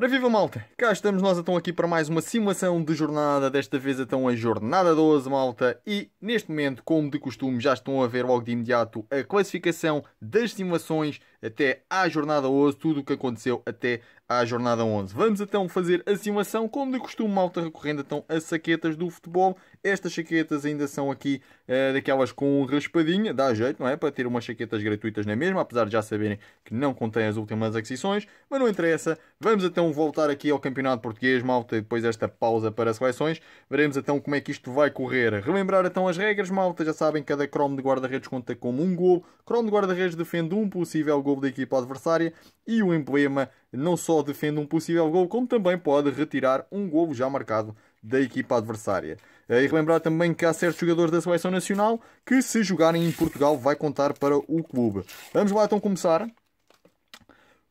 Ora viva malta, cá estamos nós então aqui para mais uma simulação de jornada, desta vez então a jornada 12 malta e neste momento como de costume já estão a ver logo de imediato a classificação das simulações até à jornada 11, tudo o que aconteceu até à jornada 11. Vamos então fazer a simulação, como de costume, malta recorrendo então a saquetas do futebol. Estas saquetas ainda são aqui uh, daquelas com raspadinha, dá jeito, não é? Para ter umas saquetas gratuitas na mesma, apesar de já saberem que não contém as últimas aquisições, mas não interessa. Vamos então voltar aqui ao Campeonato Português, malta, depois desta pausa para as seleções. Veremos então como é que isto vai correr. Relembrar então as regras, malta, já sabem, cada cromo de guarda-redes conta como um gol. Cromo de guarda-redes defende um possível gol gol da equipa adversária e o emblema não só defende um possível gol, como também pode retirar um gol já marcado da equipa adversária. É, e relembrar também que há certos jogadores da seleção nacional que, se jogarem em Portugal, vai contar para o clube. Vamos lá então começar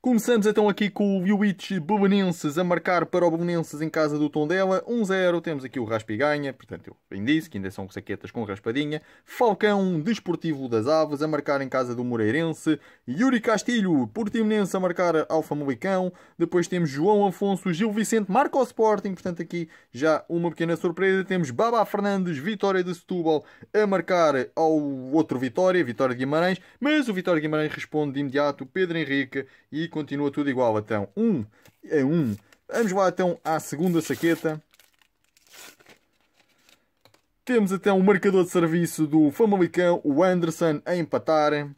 Começamos então aqui com o Iwich Belenenses a marcar para o Belenenses em casa do Tondela. 1-0, temos aqui o raspi ganha, portanto eu bem disse que ainda são saquetas com raspadinha. Falcão, Desportivo das Aves a marcar em casa do Moreirense. Yuri Castilho, Portimonense a marcar ao Famalicão. Depois temos João Afonso, Gil Vicente marca ao Sporting, portanto aqui já uma pequena surpresa. Temos Baba Fernandes, Vitória de Setúbal a marcar ao outro Vitória, Vitória de Guimarães. Mas o Vitória de Guimarães responde de imediato Pedro Henrique e continua tudo igual. Então, 1 um é 1. Um. Vamos lá então à segunda saqueta. Temos então o marcador de serviço do Famalicão, o Anderson, a empatar.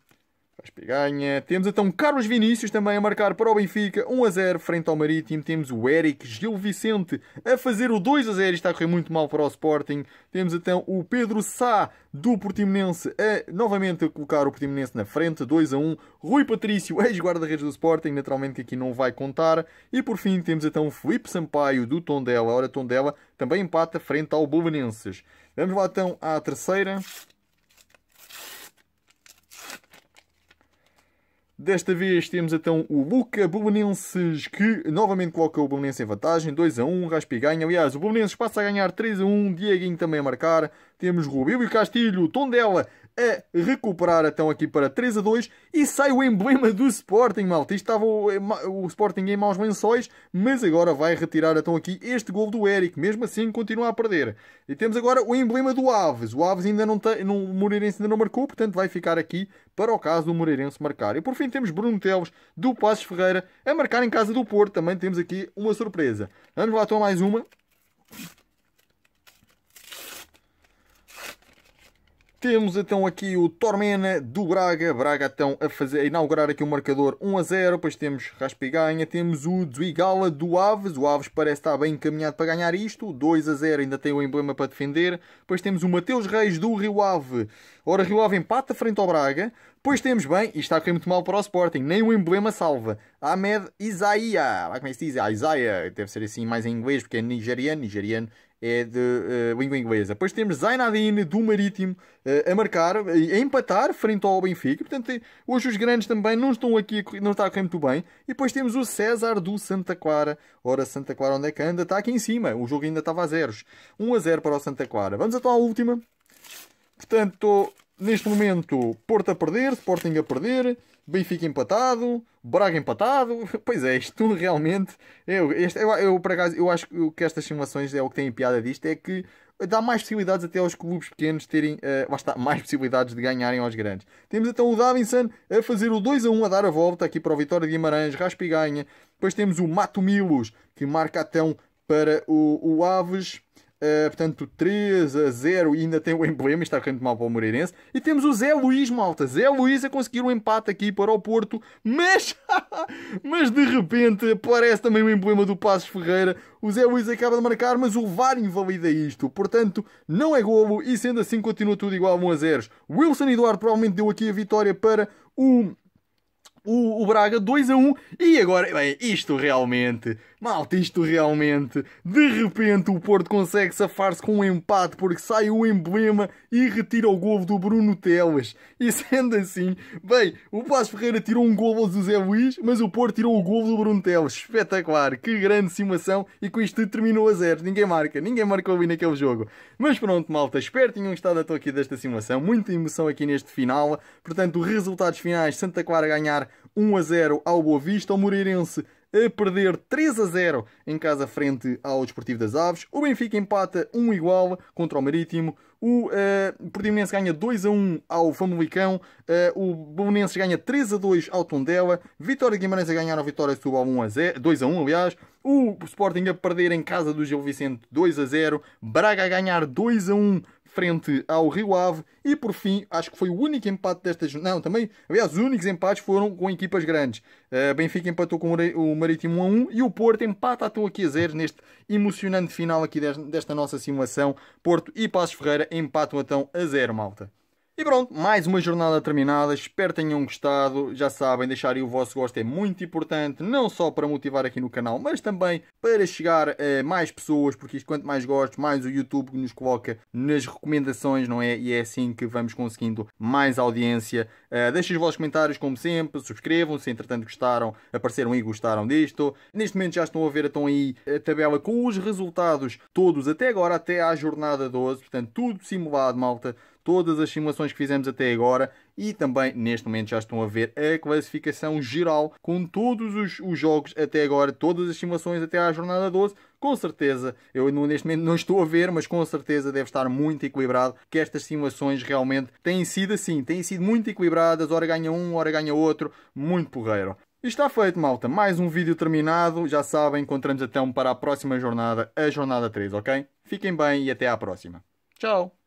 Vasco ganha. Temos então Carlos Vinícius também a marcar para o Benfica, 1 a 0 frente ao Marítimo. Temos o Eric Gil Vicente a fazer o 2 a 0, está a correr muito mal para o Sporting. Temos então o Pedro Sá do Portimonense a novamente a colocar o Portimonense na frente, 2 a 1. Rui Patrício, ex-guarda-redes do Sporting, naturalmente que aqui não vai contar. E por fim temos então o Felipe Sampaio do Tondela. Ora, Tondela também empata frente ao Bolonenses. Vamos lá então à terceira. Desta vez temos então o Luca Bolonenses que novamente coloca o Belenenses em vantagem, 2 a 1, Gaspi ganha. Aliás, o Bolonenses passa a ganhar 3 a 1, Dieguinho também a marcar. Temos Rubio e Castilho, Tondela a é recuperar então aqui para 3 a 2 e sai o emblema do Sporting, malta. Isto estava o, o Sporting em maus lençóis, mas agora vai retirar então aqui este gol do Eric. Mesmo assim, continua a perder. E temos agora o emblema do Aves. O Aves ainda não tem, o Moreirense ainda não marcou, portanto vai ficar aqui para o caso do Moreirense marcar. E por fim temos Bruno Teles do Passos Ferreira a marcar em casa do Porto. Também temos aqui uma surpresa. Vamos lá, então mais uma. Temos então aqui o Tormena do Braga. Braga então a, fazer, a inaugurar aqui o marcador 1 a 0. Depois temos Raspa ganha. Temos o Zwigala do Aves. O Aves parece estar bem encaminhado para ganhar isto. 2 a 0 ainda tem o emblema para defender. Depois temos o Mateus Reis do Rio Ave. Ora, Rio Ave empata frente ao Braga. Pois temos bem, e está a correr muito mal para o Sporting, nem o emblema salva. Ahmed Isaiah, lá como é que se diz? Ah, Isaiah, deve ser assim mais em inglês, porque é nigeriano, nigeriano é de uh, língua inglesa. Depois temos Zainadine do Marítimo uh, a marcar, eh, a empatar frente ao Benfica. Portanto, hoje os grandes também não estão aqui, não está a correr muito bem. E depois temos o César do Santa Clara. Ora, Santa Clara onde é que anda? Está aqui em cima. O jogo ainda estava a zeros. 1 a 0 para o Santa Clara. Vamos então à última. Portanto, neste momento, Porto a perder, Sporting a perder, Benfica empatado, Braga empatado. Pois é, isto tudo realmente. Eu, é este, eu, eu, por acaso, eu acho que estas simulações é o que tem piada disto, é que dá mais possibilidades até aos clubes pequenos terem uh, mais possibilidades de ganharem aos grandes. Temos então o Davinson a fazer o 2 a 1 a dar a volta aqui para o Vitória de Guimarães, raspi ganha. Depois temos o Mato Milos que marca então para o, o Aves. Uh, portanto, 3 a 0 e ainda tem o emblema, está correndo mal para o Moreirense. E temos o Zé Luís, malta. Zé Luís a conseguir um empate aqui para o Porto, mas, mas de repente aparece também o emblema do Passos Ferreira. O Zé Luís acaba de marcar, mas o VAR invalida isto. Portanto, não é golo e sendo assim continua tudo igual a 1 a 0. Wilson Eduardo provavelmente deu aqui a vitória para o o, o Braga 2 a 1 e agora, bem, isto realmente, malta, isto realmente, de repente o Porto consegue safar-se com um empate porque sai o emblema e retira o golo do Bruno Telas. E sendo assim, bem, o Paz Ferreira tirou um golo do Zé Luís, mas o Porto tirou o golo do Bruno Telas. Espetacular, que grande simulação e com isto terminou a zero. Ninguém marca, ninguém marcou ali naquele jogo. Mas pronto, malta, espero que tenham gostado até aqui desta simulação. Muita emoção aqui neste final. Portanto, resultados finais, Santa Clara ganhar 1 a 0 ao Boa Vista, o Moreirense a perder 3 a 0 em casa frente ao Desportivo das Aves. O Benfica empata 1 igual contra o Marítimo. O uh, Portimonense ganha 2 a 1 ao Famalicão. Uh, o Bolonense ganha 3 a 2 ao Tondela. Vitória de Guimarães a ganhar a Vitória Setúbal 1 a 0, 2 a 1, aliás. O Sporting a perder em casa do Gil Vicente 2 a 0. Braga a ganhar 2 a 1 frente ao Rio Ave. E por fim, acho que foi o único empate desta jornada. Não, também, aliás, os únicos empates foram com equipas grandes. Uh, Benfica empatou com o Marítimo 1 a 1 e o Porto empata até aqui a 0 neste emocionante final aqui desta nossa simulação. Porto e Passos Ferreira empatam então a 0, malta. E pronto, mais uma jornada terminada, espero tenham gostado. Já sabem, aí o vosso gosto é muito importante, não só para motivar aqui no canal, mas também para chegar a eh, mais pessoas, porque isto, quanto mais gostos, mais o YouTube nos coloca nas recomendações, não é? E é assim que vamos conseguindo mais audiência. Uh, deixem os vossos comentários, como sempre, subscrevam-se, entretanto gostaram, apareceram e gostaram disto. Neste momento já estão a ver então, aí a tabela com os resultados todos, até agora, até à jornada 12, portanto, tudo simulado, malta todas as simulações que fizemos até agora e também neste momento já estão a ver a classificação geral com todos os, os jogos até agora, todas as simulações até à jornada 12. Com certeza, eu neste momento não estou a ver, mas com certeza deve estar muito equilibrado que estas simulações realmente têm sido assim, têm sido muito equilibradas, hora ganha um, hora ganha outro, muito porreiro. E está feito, malta. Mais um vídeo terminado. Já sabem, encontramos então para a próxima jornada, a jornada 3, ok? Fiquem bem e até à próxima. Tchau!